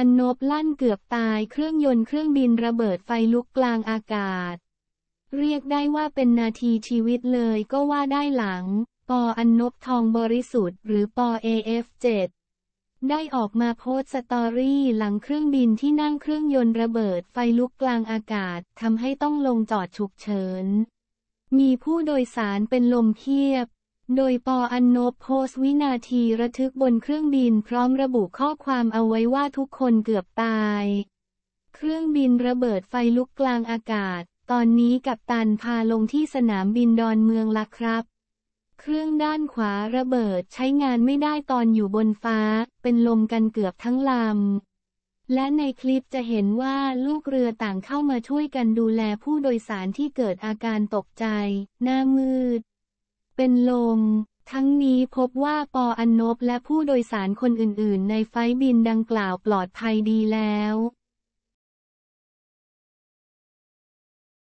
ันนบลั่นเกือบตายเครื่องยนต์เครื่องบินระเบิดไฟลุกกลางอากาศ เรียกได้ว่าเป็นนาทีชีวิตเลยก็ว่าได้หลัง ปออันนบทองบริสุทธิ์ หรือปอ AF7 ได้ออกมาโพสต์สตอรี่หลังเครื่องบินที่นั่งเครื่องยนต์ระเบิดไฟลุกกลางอากาศทำให้ต้องลงจอดฉุกเฉินมีผู้โดยสารเป็นลมเพียบโดยปออันนบโพสวินาทีระทึกบนเครื่องบินพร้อมระบุข้อความเอาไว้ว่าทุกคนเกือบตาย เครื่องบินระเบิดไฟลุกกลางอากาศ ตอนนี้กับตันพาลงที่สนามบินดอนเมืองละครับ เครื่องด้านขวาระเบิด ใช้งานไม่ได้ตอนอยู่บนฟ้า เป็นลมกันเกือบทั้งลำ และในคลิปจะเห็นว่าลูกเรือต่างเข้ามาช่วยกันดูแลผู้โดยสารที่เกิดอาการตกใจ หน้ามืดเป็นลมทั้งนี้พบว่าปออันนบและผู้โดยสารคนอื่น ๆ ในไฟบินดังกล่าวปลอดภัยดีแล้ว